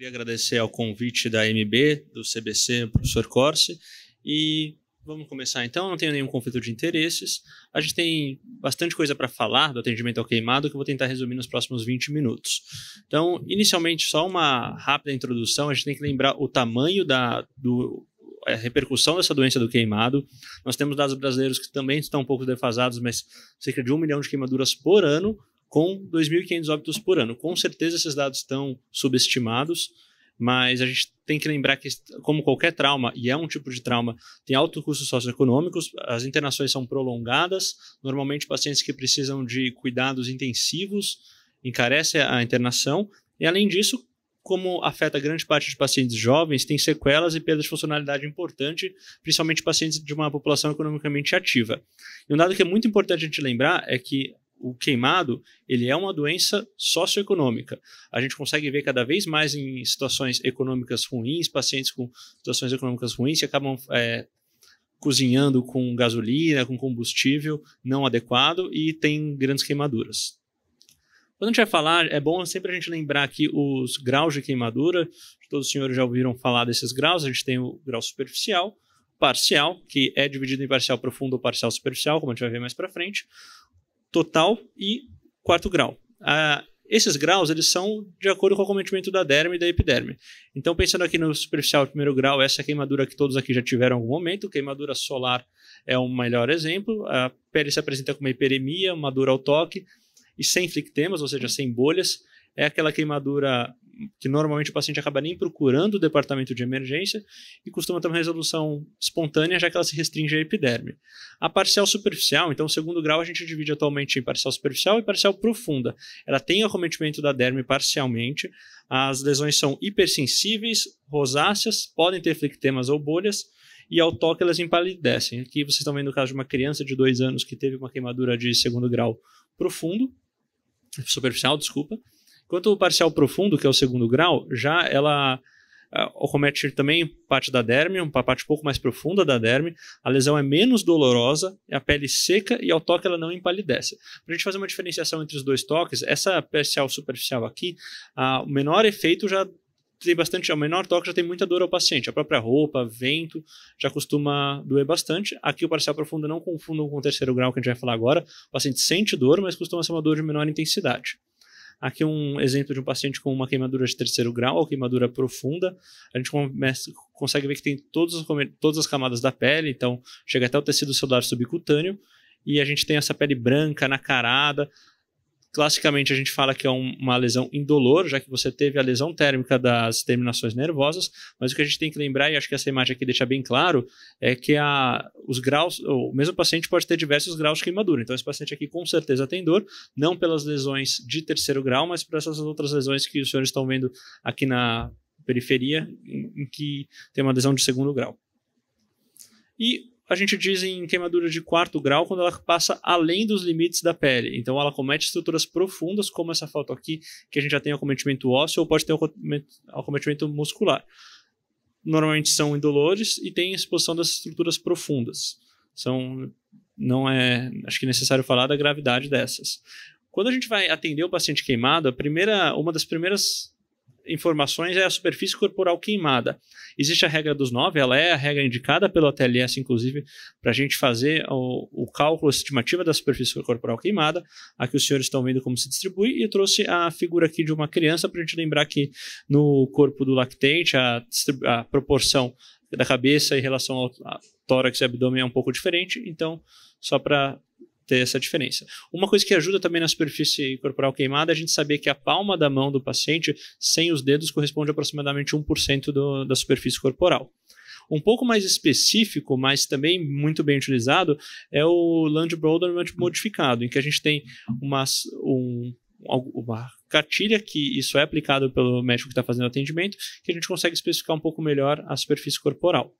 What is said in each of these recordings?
Queria agradecer ao convite da MB, do CBC, professor Corse, e vamos começar então. Não tenho nenhum conflito de interesses. A gente tem bastante coisa para falar do atendimento ao queimado que eu vou tentar resumir nos próximos 20 minutos. Então, inicialmente, só uma rápida introdução. A gente tem que lembrar o tamanho da, do, a repercussão dessa doença do queimado. Nós temos dados brasileiros que também estão um pouco defasados, mas cerca de um milhão de queimaduras por ano com 2.500 óbitos por ano. Com certeza esses dados estão subestimados, mas a gente tem que lembrar que, como qualquer trauma, e é um tipo de trauma, tem alto custo socioeconômicos, as internações são prolongadas, normalmente pacientes que precisam de cuidados intensivos encarecem a internação, e além disso, como afeta grande parte de pacientes jovens, tem sequelas e perda de funcionalidade importante, principalmente pacientes de uma população economicamente ativa. E um dado que é muito importante a gente lembrar é que o queimado ele é uma doença socioeconômica. A gente consegue ver cada vez mais em situações econômicas ruins, pacientes com situações econômicas ruins que acabam é, cozinhando com gasolina, com combustível não adequado e tem grandes queimaduras. Quando a gente vai falar, é bom sempre a gente lembrar aqui os graus de queimadura. Todos os senhores já ouviram falar desses graus. A gente tem o grau superficial, parcial, que é dividido em parcial profundo ou parcial superficial, como a gente vai ver mais para frente total e quarto grau. Ah, esses graus eles são de acordo com o acometimento da derme e da epiderme. Então, pensando aqui no superficial primeiro grau, essa é queimadura que todos aqui já tiveram em algum momento, queimadura solar é um melhor exemplo. A pele se apresenta com uma hiperemia, uma dor ao toque e sem flictemas, ou seja, sem bolhas é aquela queimadura que normalmente o paciente acaba nem procurando o departamento de emergência e costuma ter uma resolução espontânea, já que ela se restringe à epiderme. A parcial superficial, então, o segundo grau a gente divide atualmente em parcial superficial e parcial profunda. Ela tem acometimento da derme parcialmente, as lesões são hipersensíveis, rosáceas, podem ter flictemas ou bolhas, e ao toque elas empalidecem. Aqui vocês estão vendo o caso de uma criança de dois anos que teve uma queimadura de segundo grau profundo, superficial, desculpa, Enquanto o parcial profundo, que é o segundo grau, já ela ah, acomete também parte da derme, uma parte um pouco mais profunda da derme. A lesão é menos dolorosa, é a pele seca e ao toque ela não empalidece. Para a gente fazer uma diferenciação entre os dois toques, essa parcial superficial aqui, o menor efeito já tem bastante, ao menor toque já tem muita dor ao paciente. A própria roupa, vento, já costuma doer bastante. Aqui o parcial profundo não confundam com o terceiro grau que a gente vai falar agora. O paciente sente dor, mas costuma ser uma dor de menor intensidade. Aqui um exemplo de um paciente com uma queimadura de terceiro grau ou queimadura profunda. A gente começa, consegue ver que tem todas as, todas as camadas da pele, então chega até o tecido celular subcutâneo e a gente tem essa pele branca, nacarada. Classicamente, a gente fala que é um, uma lesão indolor, já que você teve a lesão térmica das terminações nervosas, mas o que a gente tem que lembrar, e acho que essa imagem aqui deixa bem claro, é que a, os graus, o mesmo paciente pode ter diversos graus de queimadura. Então, esse paciente aqui com certeza tem dor, não pelas lesões de terceiro grau, mas por essas outras lesões que os senhores estão vendo aqui na periferia, em, em que tem uma lesão de segundo grau. E a gente diz em queimadura de quarto grau quando ela passa além dos limites da pele. Então ela comete estruturas profundas, como essa foto aqui, que a gente já tem acometimento ósseo ou pode ter acometimento muscular. Normalmente são indolores e tem exposição das estruturas profundas. São, não é, acho que é necessário falar da gravidade dessas. Quando a gente vai atender o paciente queimado, a primeira, uma das primeiras informações é a superfície corporal queimada. Existe a regra dos nove, ela é a regra indicada pelo ATLS, inclusive, para a gente fazer o, o cálculo estimativa da superfície corporal queimada. Aqui os senhores estão vendo como se distribui e trouxe a figura aqui de uma criança para a gente lembrar que no corpo do lactente a, a proporção da cabeça em relação ao tórax e abdômen é um pouco diferente, então só para ter essa diferença. Uma coisa que ajuda também na superfície corporal queimada é a gente saber que a palma da mão do paciente, sem os dedos, corresponde a aproximadamente 1% do, da superfície corporal. Um pouco mais específico, mas também muito bem utilizado, é o Land Broderman modificado, em que a gente tem uma, um, uma cartilha que isso é aplicado pelo médico que está fazendo o atendimento, que a gente consegue especificar um pouco melhor a superfície corporal.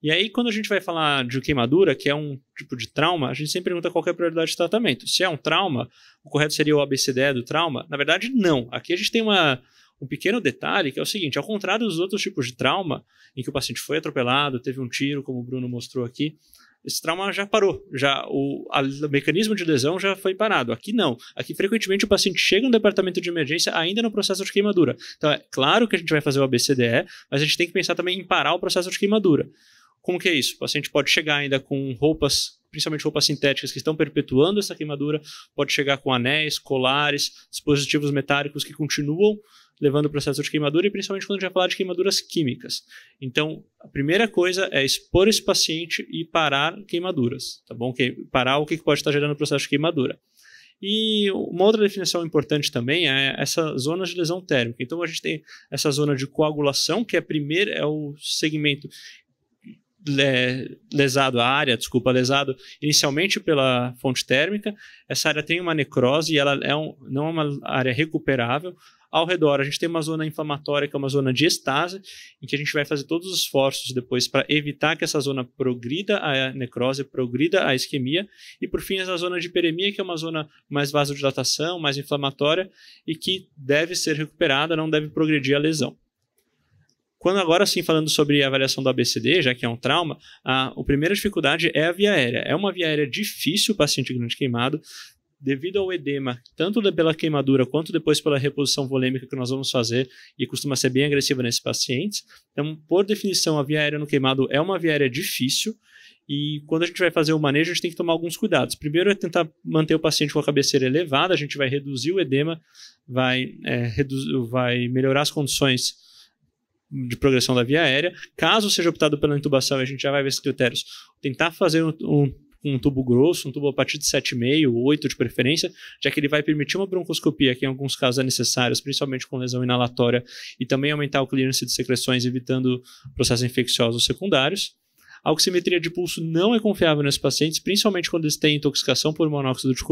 E aí, quando a gente vai falar de queimadura, que é um tipo de trauma, a gente sempre pergunta qual é a prioridade de tratamento. Se é um trauma, o correto seria o ABCDE do trauma? Na verdade, não. Aqui a gente tem uma, um pequeno detalhe que é o seguinte: ao contrário dos outros tipos de trauma, em que o paciente foi atropelado, teve um tiro, como o Bruno mostrou aqui, esse trauma já parou, já o, a, o, mecanismo de lesão já foi parado. Aqui não. Aqui frequentemente o paciente chega no departamento de emergência ainda no processo de queimadura. Então é claro que a gente vai fazer o ABCDE, mas a gente tem que pensar também em parar o processo de queimadura. Como que é isso? O paciente pode chegar ainda com roupas, principalmente roupas sintéticas que estão perpetuando essa queimadura, pode chegar com anéis, colares, dispositivos metálicos que continuam levando o processo de queimadura e principalmente quando a gente vai falar de queimaduras químicas. Então, a primeira coisa é expor esse paciente e parar queimaduras, tá bom? Que, parar o que pode estar gerando o processo de queimadura. E uma outra definição importante também é essa zona de lesão térmica. Então a gente tem essa zona de coagulação, que é a primeira, é o segmento lesado, a área, desculpa, lesado inicialmente pela fonte térmica, essa área tem uma necrose e ela é um, não é uma área recuperável. Ao redor, a gente tem uma zona inflamatória, que é uma zona de estase, em que a gente vai fazer todos os esforços depois para evitar que essa zona progrida a necrose, progrida a isquemia, e por fim, essa zona de hiperemia, que é uma zona mais vasodilatação, mais inflamatória, e que deve ser recuperada, não deve progredir a lesão. Quando agora sim, falando sobre a avaliação do ABCD, já que é um trauma, a, a primeira dificuldade é a via aérea. É uma via aérea difícil o paciente grande queimado, devido ao edema, tanto pela queimadura quanto depois pela reposição volêmica que nós vamos fazer e costuma ser bem agressiva nesses pacientes. Então, por definição, a via aérea no queimado é uma via aérea difícil e quando a gente vai fazer o manejo, a gente tem que tomar alguns cuidados. Primeiro é tentar manter o paciente com a cabeceira elevada, a gente vai reduzir o edema, vai, é, vai melhorar as condições de progressão da via aérea. Caso seja optado pela intubação, a gente já vai ver esses critérios. Tentar fazer um, um, um tubo grosso, um tubo a partir de 7,5, 8 de preferência, já que ele vai permitir uma broncoscopia, que em alguns casos é necessária, principalmente com lesão inalatória, e também aumentar o clearance de secreções, evitando processos infecciosos secundários. A oximetria de pulso não é confiável nesses pacientes, principalmente quando eles têm intoxicação por monóxido de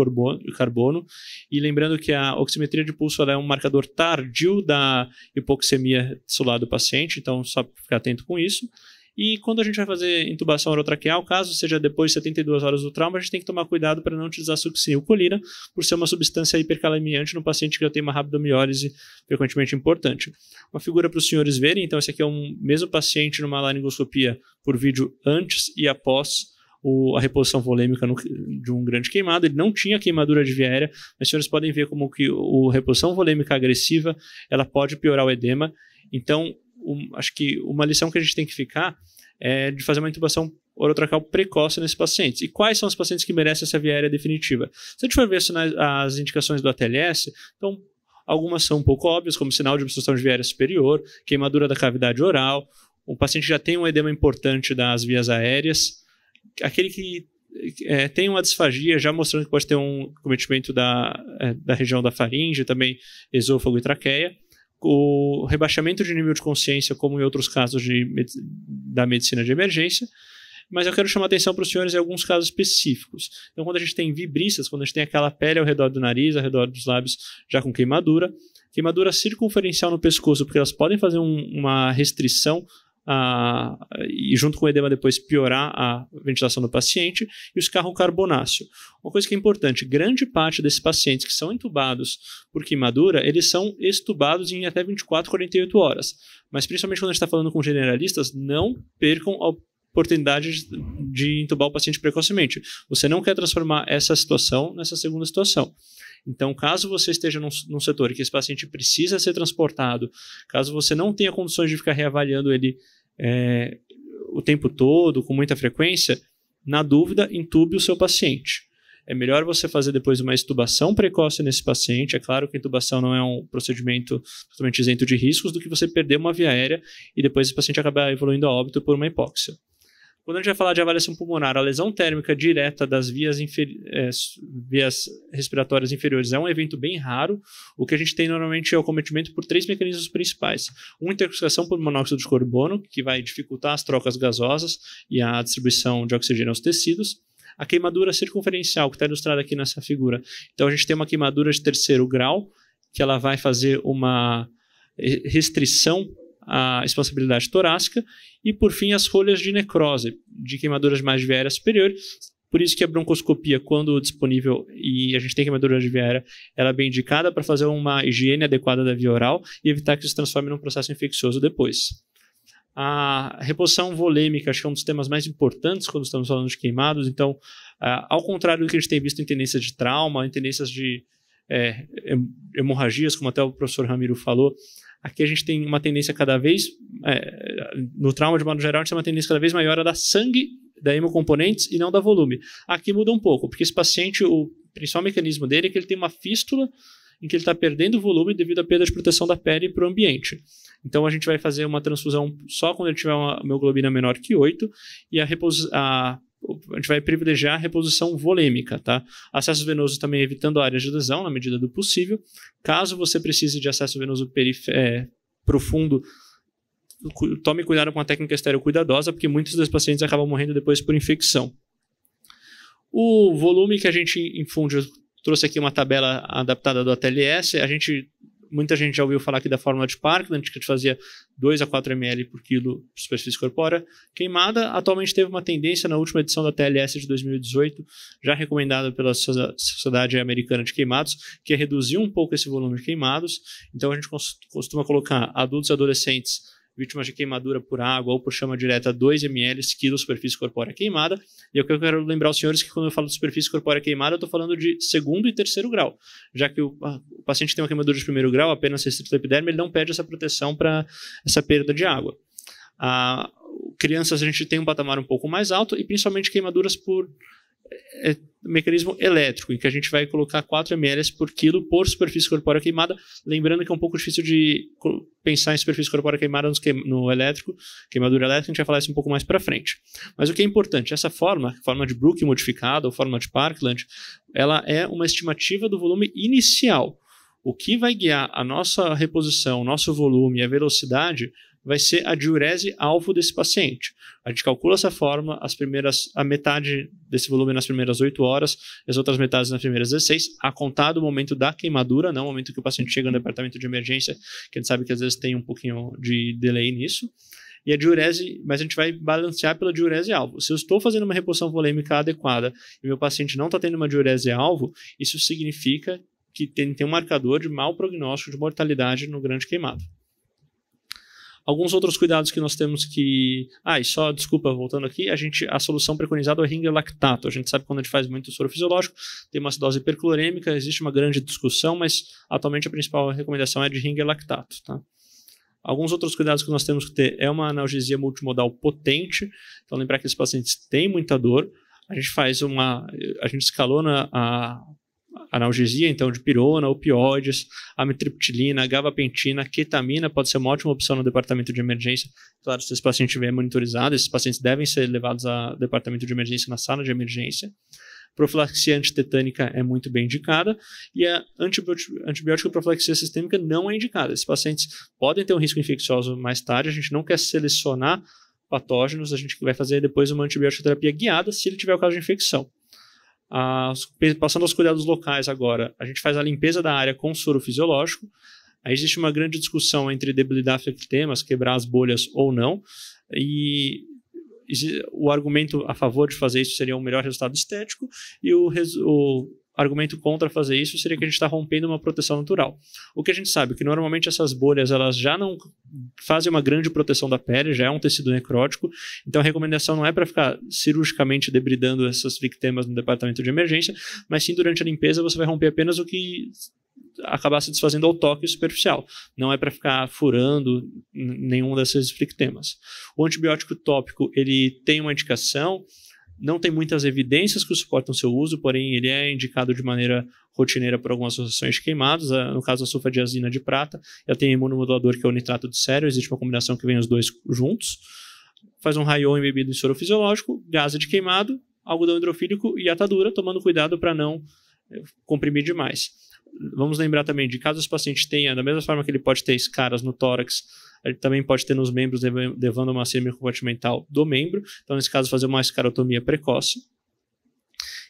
carbono. E lembrando que a oximetria de pulso é um marcador tardio da hipoxemia celular do paciente, então só ficar atento com isso. E quando a gente vai fazer intubação orotraqueal, caso seja depois de 72 horas do trauma, a gente tem que tomar cuidado para não utilizar succinilcolina, por ser uma substância hipercalamiante no paciente que já tem uma rabdomiólise frequentemente importante. Uma figura para os senhores verem, então esse aqui é um mesmo paciente numa laringoscopia por vídeo antes e após o, a reposição volêmica no, de um grande queimado. Ele não tinha queimadura de via aérea, mas os senhores podem ver como que a reposição volêmica agressiva ela pode piorar o edema. Então, um, acho que uma lição que a gente tem que ficar é de fazer uma intubação orotracal precoce nesses pacientes. E quais são os pacientes que merecem essa via aérea definitiva? Se a gente for ver as indicações do ATLS, então algumas são um pouco óbvias, como sinal de obstrução de via aérea superior, queimadura da cavidade oral, o paciente já tem um edema importante das vias aéreas, aquele que é, tem uma disfagia, já mostrando que pode ter um cometimento da, é, da região da faringe, também esôfago e traqueia o rebaixamento de nível de consciência, como em outros casos de, da medicina de emergência, mas eu quero chamar atenção para os senhores em alguns casos específicos. Então, quando a gente tem vibriças, quando a gente tem aquela pele ao redor do nariz, ao redor dos lábios, já com queimadura, queimadura circunferencial no pescoço, porque elas podem fazer um, uma restrição a, ah, e junto com o edema depois piorar a ventilação do paciente, e os carbonáceo. Uma coisa que é importante, grande parte desses pacientes que são entubados por queimadura, eles são estubados em até 24, 48 horas. Mas principalmente quando a gente está falando com generalistas, não percam a oportunidade de entubar o paciente precocemente. Você não quer transformar essa situação nessa segunda situação. Então, caso você esteja num, num, setor que esse paciente precisa ser transportado, caso você não tenha condições de ficar reavaliando ele é, o tempo todo, com muita frequência, na dúvida, entube o seu paciente. É melhor você fazer depois uma estubação precoce nesse paciente. É claro que a intubação não é um procedimento totalmente isento de riscos, do que você perder uma via aérea e depois esse paciente acabar evoluindo a óbito por uma hipóxia. Quando a gente vai falar de avaliação pulmonar, a lesão térmica direta das vias, é, vias, respiratórias inferiores é um evento bem raro. O que a gente tem normalmente é o cometimento por três mecanismos principais. Uma intoxicação por monóxido de carbono, que vai dificultar as trocas gasosas e a distribuição de oxigênio aos tecidos a queimadura circunferencial, que está ilustrada aqui nessa figura. Então, a gente tem uma queimadura de terceiro grau, que ela vai fazer uma restrição a expansibilidade torácica e, por fim, as rolhas de necrose, de queimaduras mais de viária superior. Por isso que a broncoscopia, quando disponível e a gente tem queimadura de viária, ela é bem indicada para fazer uma higiene adequada da via oral e evitar que isso se transforme num processo infeccioso depois. A reposição volêmica, acho que é um dos temas mais importantes quando estamos falando de queimados. Então, ao contrário do que a gente tem visto em tendências de trauma, em tendências de é, hemorragias, como até o professor Ramiro falou, Aqui a gente tem uma tendência cada vez, é, no trauma de modo geral, a gente tem uma tendência cada vez maior a dar sangue da hemocomponentes e não da volume. Aqui muda um pouco, porque esse paciente, o principal mecanismo dele é que ele tem uma fístula em que ele está perdendo volume devido à perda de proteção da pele para o ambiente. Então a gente vai fazer uma transfusão só quando ele tiver uma hemoglobina menor que 8 e a, repos a a gente vai privilegiar a reposição volêmica, tá? Acesso venoso também evitando áreas de lesão na medida do possível. Caso você precise de acesso venoso é, profundo, tome cuidado com a técnica estéreo cuidadosa, porque muitos dos pacientes acabam morrendo depois por infecção. O volume que a gente infunde, eu trouxe aqui uma tabela adaptada do ATLS, a gente Muita gente já ouviu falar aqui da fórmula de Parkland, né, que a gente fazia 2 a 4 ml por quilo de superfície corpórea queimada. Atualmente teve uma tendência na última edição da TLS de 2018, já recomendada pela Sociedade Americana de Queimados, que é reduzir um pouco esse volume de queimados. Então a gente costuma colocar adultos e adolescentes vítimas de queimadura por água ou por chama direta 2 ml quilo superfície corpórea queimada. E é eu quero lembrar os senhores que quando eu falo de superfície corpórea queimada, eu estou falando de segundo e terceiro grau, já que o, a, o paciente tem uma queimadura de primeiro grau, apenas restrito à epiderme, ele não pede essa proteção para essa perda de água. A, crianças a gente tem um patamar um pouco mais alto e principalmente queimaduras por é, mecanismo elétrico, em que a gente vai colocar 4 ml por quilo por superfície corpórea queimada. Lembrando que é um pouco difícil de pensar em superfície corpórea queimada no elétrico, queimadura elétrica, a gente vai falar isso um pouco mais para frente. Mas o que é importante, essa forma, forma de Brook modificada ou forma de Parkland, ela é uma estimativa do volume inicial. O que vai guiar a nossa reposição, o nosso volume e a velocidade vai ser a diurese alvo desse paciente. A gente calcula essa forma, as primeiras, a metade desse volume nas primeiras 8 horas, as outras metades nas primeiras 16, a contar do momento da queimadura, não o momento que o paciente chega no departamento de emergência, que a gente sabe que às vezes tem um pouquinho de delay nisso. E a diurese, mas a gente vai balancear pela diurese alvo. Se eu estou fazendo uma reposição volêmica adequada e meu paciente não está tendo uma diurese alvo, isso significa que tem, tem um marcador de mau prognóstico de mortalidade no grande queimado. Alguns outros cuidados que nós temos que. Ah, e só, desculpa, voltando aqui, a gente a solução preconizada é o ringer lactato. A gente sabe quando a gente faz muito soro fisiológico, tem uma acidose hiperclorêmica, existe uma grande discussão, mas atualmente a principal recomendação é de ringer lactato. Tá? Alguns outros cuidados que nós temos que ter é uma analgesia multimodal potente. Então, lembrar que esses pacientes têm muita dor. A gente faz uma. A gente escalona a analgesia, então, de pirona, opioides, amitriptilina, gabapentina, ketamina pode ser uma ótima opção no departamento de emergência. Claro, se esse paciente estiver monitorizado, esses pacientes devem ser levados ao departamento de emergência, na sala de emergência. Profilaxia antitetânica é muito bem indicada e a antibiótico profilaxia sistêmica não é indicada. Esses pacientes podem ter um risco infeccioso mais tarde, a gente não quer selecionar patógenos, a gente vai fazer depois uma antibiótico terapia guiada se ele tiver o caso de infecção as, passando aos cuidados locais agora, a gente faz a limpeza da área com soro fisiológico. Aí existe uma grande discussão entre debilidade ectemas, quebrar as bolhas ou não, e o argumento a favor de fazer isso seria um melhor resultado estético, e o, o argumento contra fazer isso seria que a gente está rompendo uma proteção natural. O que a gente sabe é que normalmente essas bolhas elas já não fazem uma grande proteção da pele, já é um tecido necrótico, então a recomendação não é para ficar cirurgicamente debridando essas victimas no departamento de emergência, mas sim durante a limpeza você vai romper apenas o que acabar se desfazendo ao toque superficial. Não é para ficar furando nenhum desses frictemas. O antibiótico tópico ele tem uma indicação, não tem muitas evidências que suportam seu uso, porém ele é indicado de maneira rotineira por algumas associações de queimados, eh, no caso a sulfadiazina de prata, ela tem imunomodulador que é o nitrato de sério, existe uma combinação que vem os dois juntos, faz um raio embebido em soro fisiológico, gás é de queimado, algodão hidrofílico e atadura, tomando cuidado para não eh, comprimir demais. Vamos lembrar também de caso os pacientes tenha, da mesma forma que ele pode ter escaras no tórax, ele também pode ter nos membros levando uma síndrome compartimental do membro. Então, nesse caso, fazer uma escarotomia precoce.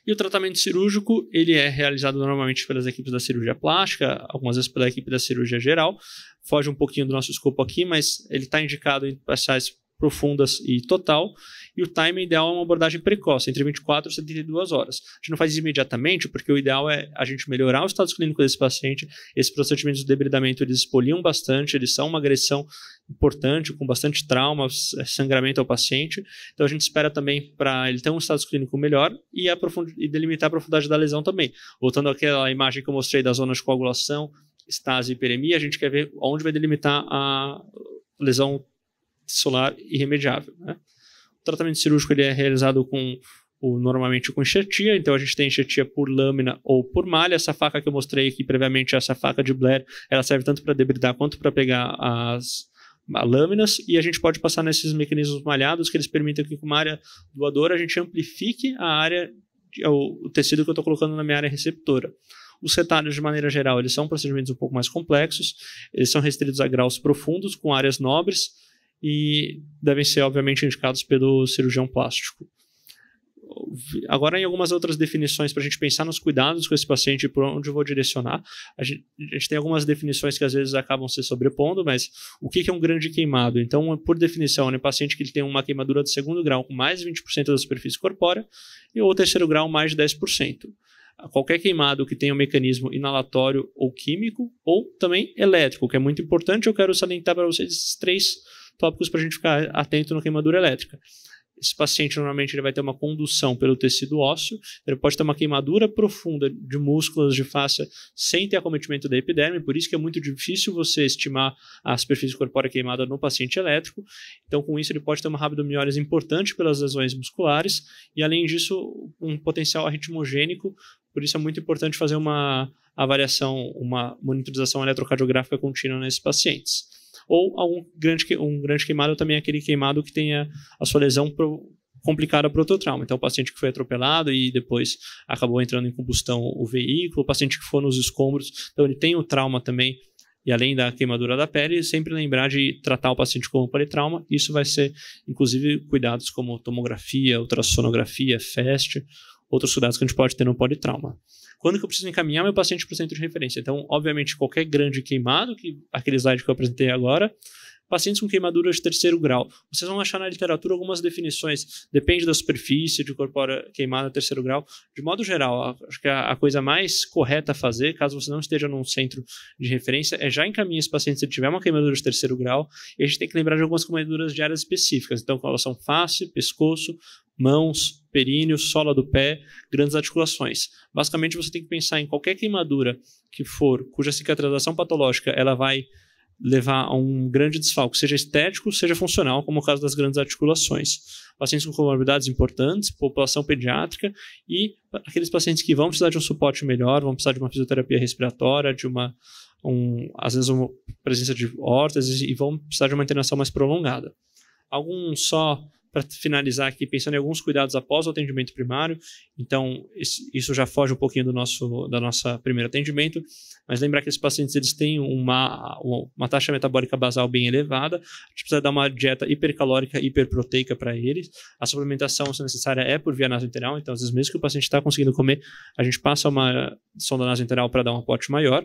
E o tratamento cirúrgico, ele é realizado normalmente pelas equipes da cirurgia plástica, algumas vezes pela equipe da cirurgia geral. Foge um pouquinho do nosso escopo aqui, mas ele está indicado em pacientes profundas e total, e o time ideal é uma abordagem precoce, entre 24 e 72 horas. A gente não faz imediatamente, porque o ideal é a gente melhorar o status clínico desse paciente. Esses procedimentos de debridamento eles espoliam bastante, eles são uma agressão importante, com bastante trauma, é, sangramento ao paciente. Então a gente espera também para ele ter um status clínico melhor e, e delimitar a profundidade da lesão também. Voltando àquela imagem que eu mostrei das zonas de coagulação, estase e hiperemia, a gente quer ver onde vai delimitar a lesão solar irremediável. Né? O tratamento cirúrgico ele é realizado com o, normalmente com enxertia, então a gente tem enxertia por lâmina ou por malha. Essa faca que eu mostrei aqui previamente, essa faca de Blair, ela serve tanto para debridar quanto para pegar as, lâminas e a gente pode passar nesses mecanismos malhados que eles permitem que com uma área doadora a gente amplifique a área, de, o, o, tecido que eu estou colocando na minha área receptora. Os retalhos, de maneira geral, eles são procedimentos um pouco mais complexos, eles são restritos a graus profundos, com áreas nobres, e devem ser, obviamente, indicados pelo cirurgião plástico. Agora, em algumas outras definições, para a gente pensar nos cuidados com esse paciente e por onde eu vou direcionar, a gente, a gente, tem algumas definições que às vezes acabam se sobrepondo, mas o que, que é um grande queimado? Então, por definição, é né, um paciente que ele tem uma queimadura de segundo grau com mais de 20% da superfície corpórea e ou terceiro grau mais de 10% qualquer queimado que tenha um mecanismo inalatório ou químico, ou também elétrico, que é muito importante. Eu quero salientar para vocês esses três tópicos para a gente ficar atento na queimadura elétrica. Esse paciente normalmente ele vai ter uma condução pelo tecido ósseo, ele pode ter uma queimadura profunda de músculos de face sem ter acometimento da epiderme, por isso que é muito difícil você estimar a superfície corpórea queimada no paciente elétrico. Então, com isso, ele pode ter uma rabdomiólise importante pelas lesões musculares e, além disso, um potencial arritmogênico, por isso é muito importante fazer uma avaliação, uma monitorização eletrocardiográfica contínua nesses pacientes ou algum grande, um grande queimado também aquele queimado que tenha a sua lesão pro, complicada para outro trauma. Então, o paciente que foi atropelado e depois acabou entrando em combustão o veículo, o paciente que for nos escombros, então ele tem o trauma também e além da queimadura da pele, sempre lembrar de tratar o paciente com politrauma. Isso vai ser, inclusive, cuidados como tomografia, ultrassonografia, FAST, outros cuidados que a gente pode ter no politrauma. Quando que eu preciso encaminhar meu paciente para o centro de referência? Então, obviamente, qualquer grande queimado, que aquele slide que eu apresentei agora, pacientes com queimaduras de terceiro grau. Vocês vão achar na literatura algumas definições, depende da superfície de corpora queimada terceiro grau. De modo geral, acho que a, coisa mais correta a fazer, caso você não esteja num centro de referência, é já encaminhar esse paciente se ele tiver uma queimadura de terceiro grau. E a gente tem que lembrar de algumas queimaduras de áreas específicas. Então, elas são face, pescoço, mãos, períneo, sola do pé, grandes articulações. Basicamente, você tem que pensar em qualquer queimadura que for, cuja cicatrização patológica ela vai levar a um grande desfalque, seja estético, seja funcional, como o caso das grandes articulações. Pacientes com comorbidades importantes, população pediátrica e aqueles pacientes que vão precisar de um suporte melhor, vão precisar de uma fisioterapia respiratória, de uma, um, às vezes, uma presença de órteses e vão precisar de uma internação mais prolongada. Alguns só para finalizar aqui, pensando em alguns cuidados após o atendimento primário, então isso já foge um pouquinho do nosso da nossa primeiro atendimento, mas lembrar que esses pacientes eles têm uma, uma taxa metabólica basal bem elevada, a gente precisa dar uma dieta hipercalórica, hiperproteica para eles, a suplementação, se necessária, é por via nasoenteral, então às vezes mesmo que o paciente está conseguindo comer, a gente passa uma sonda nasoenteral para dar um aporte maior,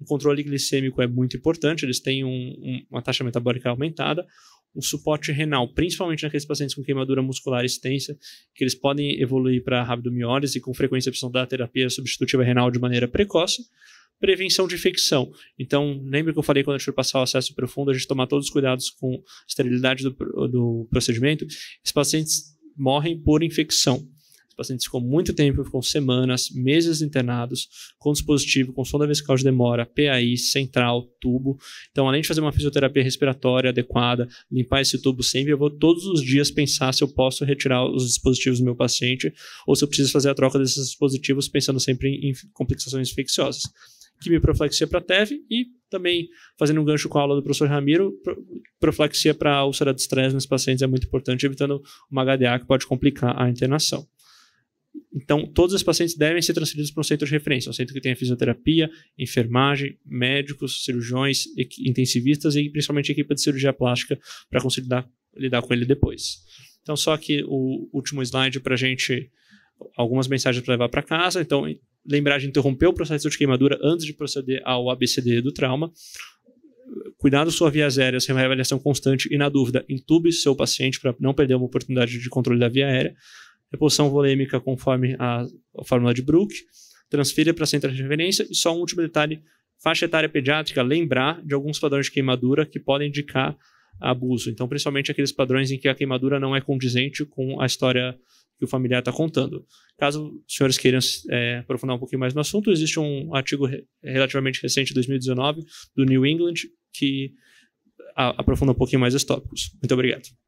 o controle glicêmico é muito importante, eles têm um, um, uma taxa metabólica aumentada. O suporte renal, principalmente naqueles pacientes com queimadura muscular extensa, que eles podem evoluir para rabdomiólise e com frequência precisam da terapia substitutiva renal de maneira precoce prevenção de infecção. Então, lembra que eu falei quando a gente foi passar o acesso profundo, a gente tomar todos os cuidados com a esterilidade do, do procedimento? Esses pacientes morrem por infecção pacientes com muito tempo, com semanas, meses internados, com dispositivo, com sonda vesical de demora, PAI, central, tubo. Então, além de fazer uma fisioterapia respiratória adequada, limpar esse tubo sempre, eu vou todos os dias pensar se eu posso retirar os dispositivos do meu paciente ou se eu preciso fazer a troca desses dispositivos, pensando sempre em complicações infecciosas quimioproflexia para TEV e também, fazendo um gancho com a aula do professor Ramiro, proflexia para úlcera de estresse nos pacientes é muito importante, evitando uma HDA que pode complicar a internação. Então, todos os pacientes devem ser transferidos para um centro de referência, um centro que tenha fisioterapia, enfermagem, médicos, cirurgiões, intensivistas e principalmente equipe de cirurgia plástica para conseguir lidar, lidar com ele depois. Então, só aqui o último slide para a gente, algumas mensagens para levar para casa. Então, lembrar de interromper o processo de queimadura antes de proceder ao ABCD do trauma. Cuidado sua vias aéreas, reavaliação constante e, na dúvida, entube seu paciente para não perder uma oportunidade de controle da via aérea reposição volêmica conforme a, a fórmula de Brook, transfira para centro de referência e só um último detalhe, faixa etária pediátrica, lembrar de alguns padrões de queimadura que podem indicar abuso. Então, principalmente aqueles padrões em que a queimadura não é condizente com a história que o familiar está contando. Caso os senhores queiram é, aprofundar um pouquinho mais no assunto, existe um artigo re relativamente recente, de 2019, do New England, que aprofunda um pouquinho mais os tópicos. Muito obrigado.